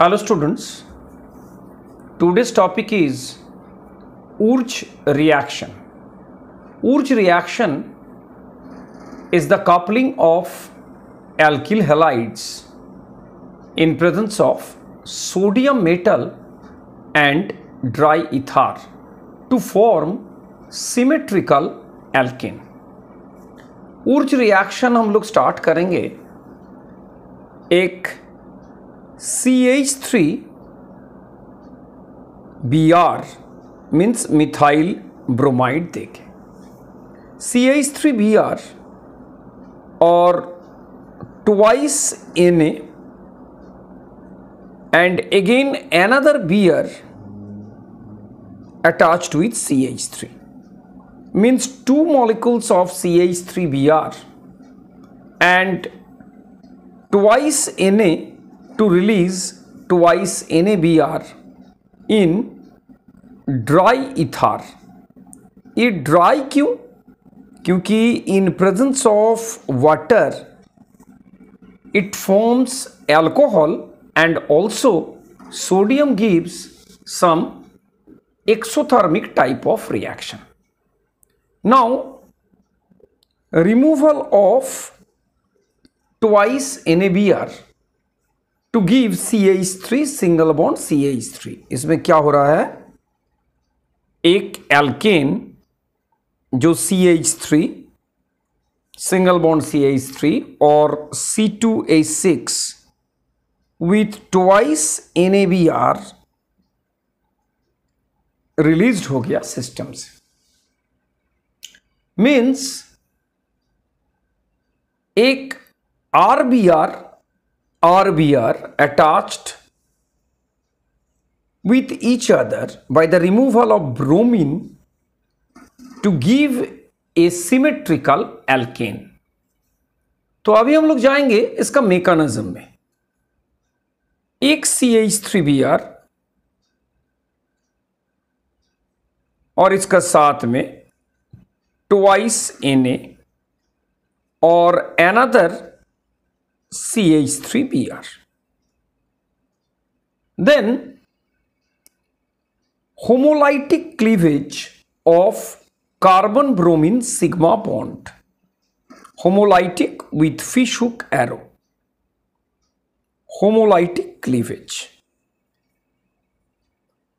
Hello students today's topic is Wurtz reaction Wurtz reaction is the coupling of alkyl halides in presence of sodium metal and dry ether to form symmetrical alkane Wurtz reaction हम लोग start करेंगे एक CH3Br means methyl bromide देखें CH3Br और twice Na and again another Br attached with CH3 means two molecules of CH3Br and twice Na to release twice NABR in dry ether. It dry क्यों क्योंकि in presence of water it forms alcohol and also sodium gives some exothermic type of reaction. Now removal of twice NABR to give C H three single bond C H three इसमें क्या हो रहा है एक alkane जो C H three single bond C H three और C two H six with twice N A B R release हो गया सिस्टम से मीन्स एक R B R RBR attached with each other by the removal of bromine to give a symmetrical alkane. तो अभी हम लोग जाएंगे इसका मेकानिज्म में एक C H three B R और इसका साथ में ट्वाइस एन ए और another CH3Br. Then homolytic cleavage of carbon bromine sigma bond homolytic with fishhook arrow homolytic cleavage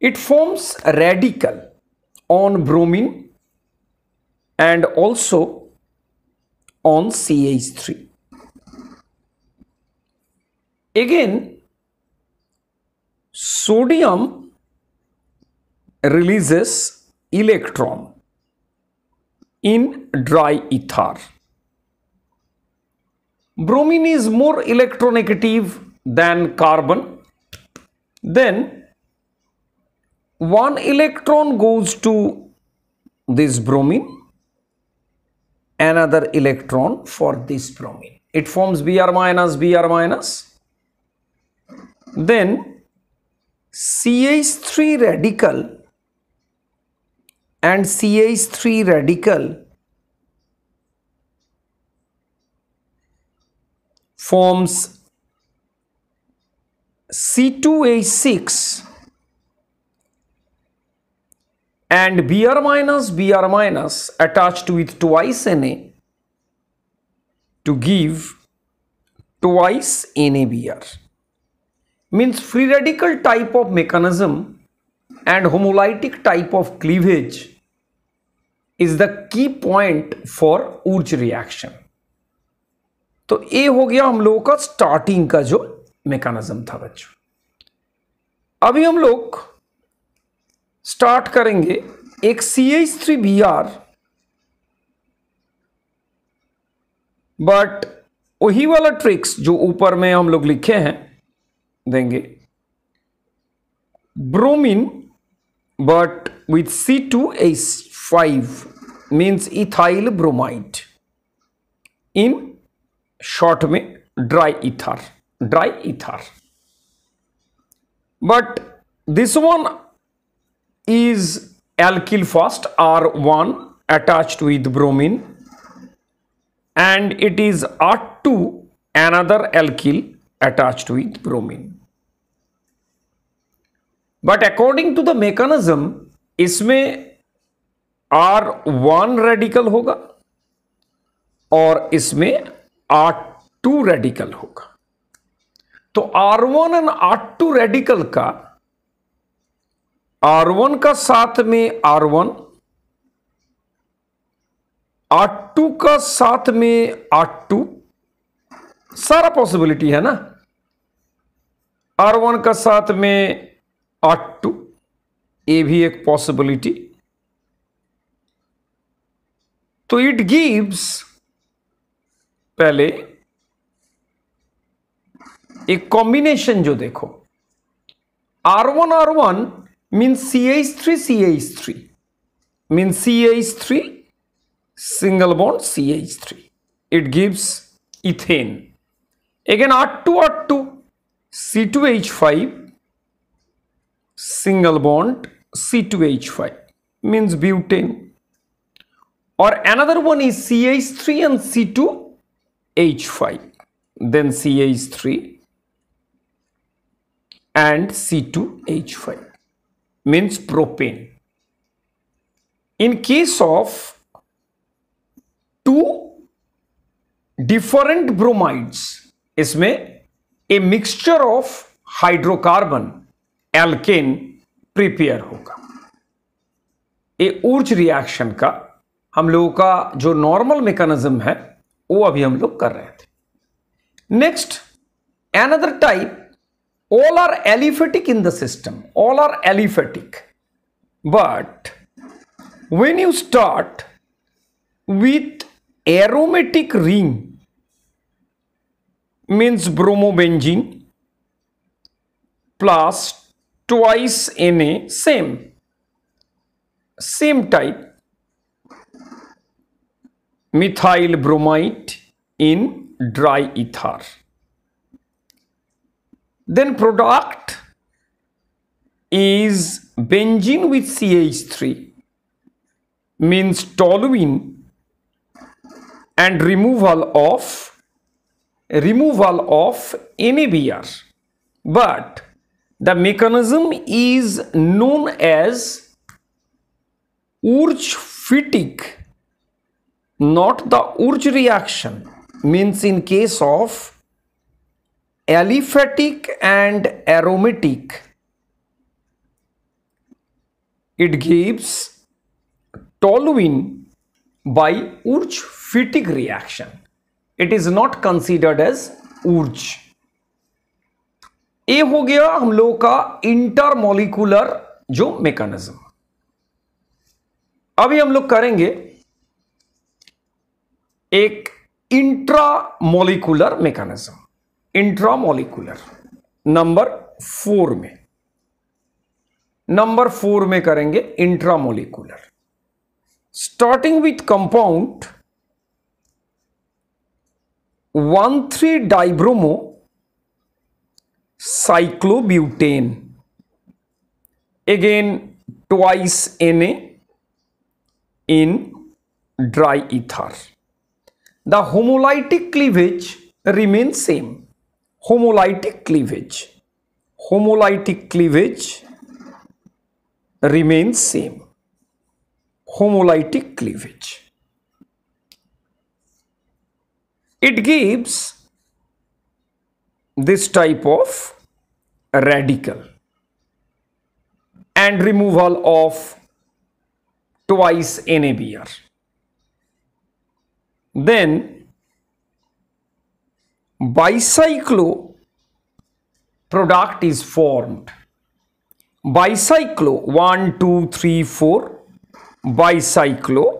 it forms radical on bromine and also on CH3 Again, sodium releases electron in dry ether. Bromine is more electronegative than carbon. Then one electron goes to this bromine another electron for this bromine. It forms Br minus Br minus then CH3 radical and CH3 radical forms C2H6 and Br minus Br minus attached with twice Na to give twice NaBr. means free radical type of mechanism and homolytic type of cleavage is the key point for urge reaction. तो ये हो गया हम लोगों का starting का जो mechanism था बच्चों अभी हम लोग स्टार्ट करेंगे एक C H three B R but वही वाला ट्रिक्स जो ऊपर में हम लोग लिखे हैं देंगे bromine but with C two A five means ethyl bromide in short में dry ether dry ether but this one is alkyl first R one attach with bromine and it is R two another alkyl attached with bromine. But according to the mechanism, इसमें R one radical होगा और इसमें R two radical होगा तो R one and R two radical का R one का साथ में आर वन आर टू का साथ में आर टू सारा पॉसिबिलिटी है ना आर वन का साथ में आर टू ये भी एक पॉसिबिलिटी तो इट गिव्स पहले एक कॉम्बिनेशन जो देखो R one R one mean C H three C H three mean C H three single bond C H three it gives ethane Again R2 R2 C2H5 single bond C2H5 means butane or another one is CH3 and C2H5 then CH3 and C2H5 means propane. In case of two different bromides इसमें a mixture of hydrocarbon alkane prepare होगा ये Wurtz reaction का हम लोगों का जो normal mechanism है वो अभी हम लोग कर रहे थे next another type all are aliphatic in the system all are aliphatic but when you start with aromatic ring means bromobenzene plus twice Na same same type methyl bromide in dry ether then product is benzene with CH3 means toluene and removal of removal of NABR but the mechanism is known as urge fetic, not the Urge reaction means in case of aliphatic and aromatic it gives toluene by urge fetic reaction it is not considered as Wurtz ए हो गया हम लोगों का intermolecular जो mechanism अभी हम लोग करेंगे एक intramolecular mechanism intramolecular number four में नंबर फोर में करेंगे intramolecular starting with compound one three dibromo cyclobutane again twice N A in dry ether the homolytic cleavage remain same homolytic cleavage homolytic cleavage remain same homolytic cleavage it gives this type of radical and removal of twice NABR. Then bicyclo product is formed. Bicyclo 1, 2, 3, 4 bicyclo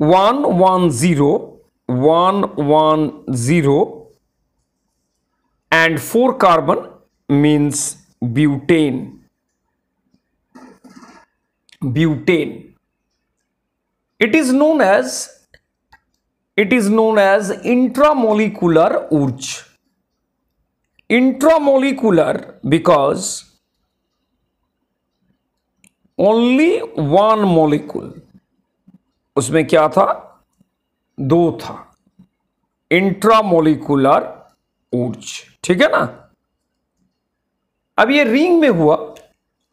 One one zero one one zero and 4 carbon means butane butane it is known as it is known as intramolecular urge intramolecular because only one molecule उसमें क्या था दो था intramolecular Wurtz ठीक है ना अब ये रिंग में हुआ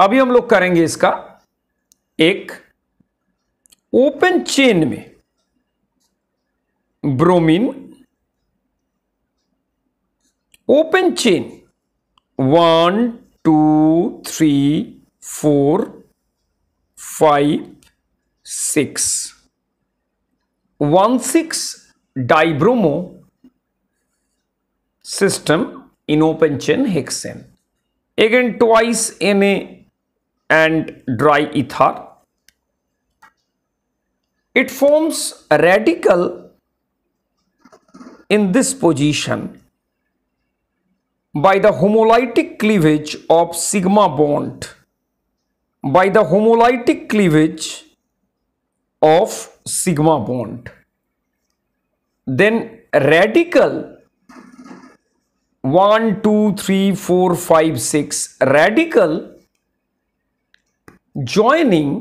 अभी हम लोग करेंगे इसका एक ओपन चेन में bromine open chain one two three four five six 1,6 dibromo system in open chain hexane. Again twice Na and dry ether. It forms a radical in this position by the homolytic cleavage of sigma bond by the homolytic cleavage of sigma bond then radical 1 2 3 4 5 6 radical joining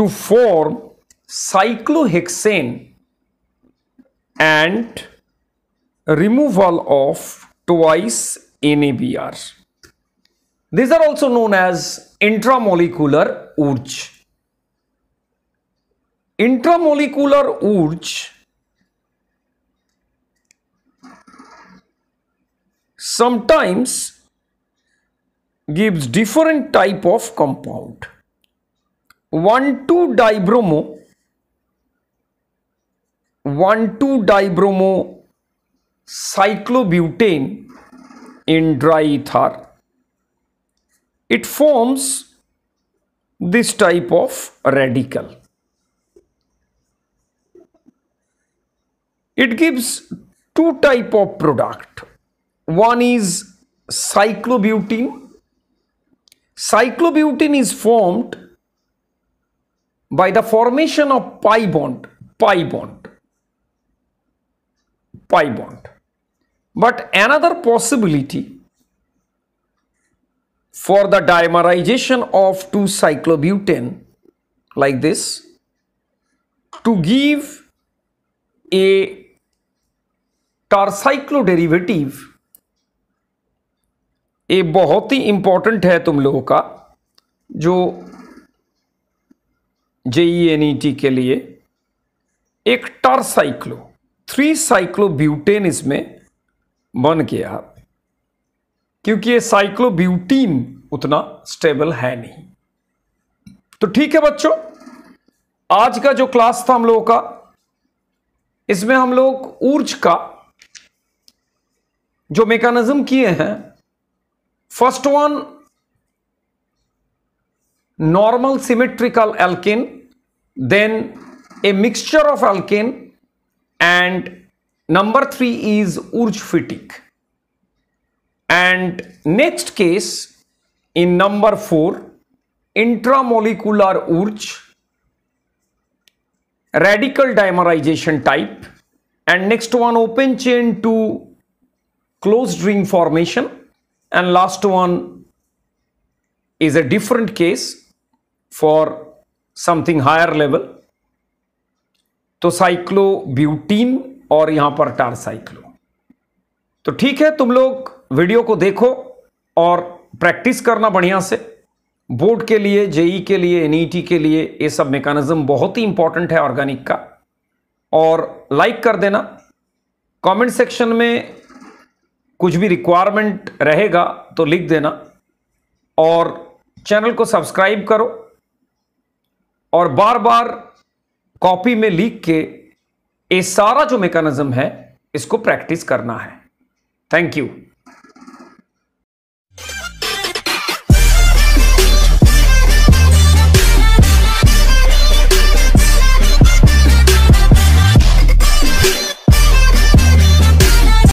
to form cyclohexane and removal of twice NABR. These are also known as intramolecular urge. Intramolecular urge sometimes gives different type of compound. 1,2-dibromo 1,2-dibromo cyclobutane in dry ether it forms this type of radical. It gives two type of product. One is cyclobutene. Cyclobutene is formed by the formation of pi bond, pi bond, pi bond. But another possibility for the dimerization of 2-cyclobutane like this to give a tricyclo derivative ये बहुत ही important है तुम लोगों का जो जेईएनईटी e e के लिए एक टर्साइक्लो थ्री साइक्लो ब्यूटेन इसमें बन गया क्योंकि ये साइक्लोब्यूटीन उतना स्टेबल है नहीं तो ठीक है बच्चों आज का जो क्लास था हम लोगों का इसमें हम लोग ऊर्ज का जो मेकानिज्म किए हैं first one normal symmetrical alkane then a mixture of alkane and number three is Wurtz Fittig And next case in number 4 intramolecular urge radical dimerization type and next one open chain to closed ring formation and last one is a different case for something higher level तो साइक्लोब्यूटीन और यहां पर टारसाइक्लो तो ठीक है तुम लोग video को देखो और प्रैक्टिस करना बढ़िया से बोर्ड के लिए जेई के लिए एन के लिए ये सब मेकानिज्म बहुत ही इंपॉर्टेंट है ऑर्गेनिक का और लाइक कर देना कमेंट सेक्शन में कुछ भी रिक्वायरमेंट रहेगा तो लिख देना और चैनल को सब्सक्राइब करो और बार बार कॉपी में लिख के ये सारा जो मेकानिज्म है इसको प्रैक्टिस करना है थैंक यू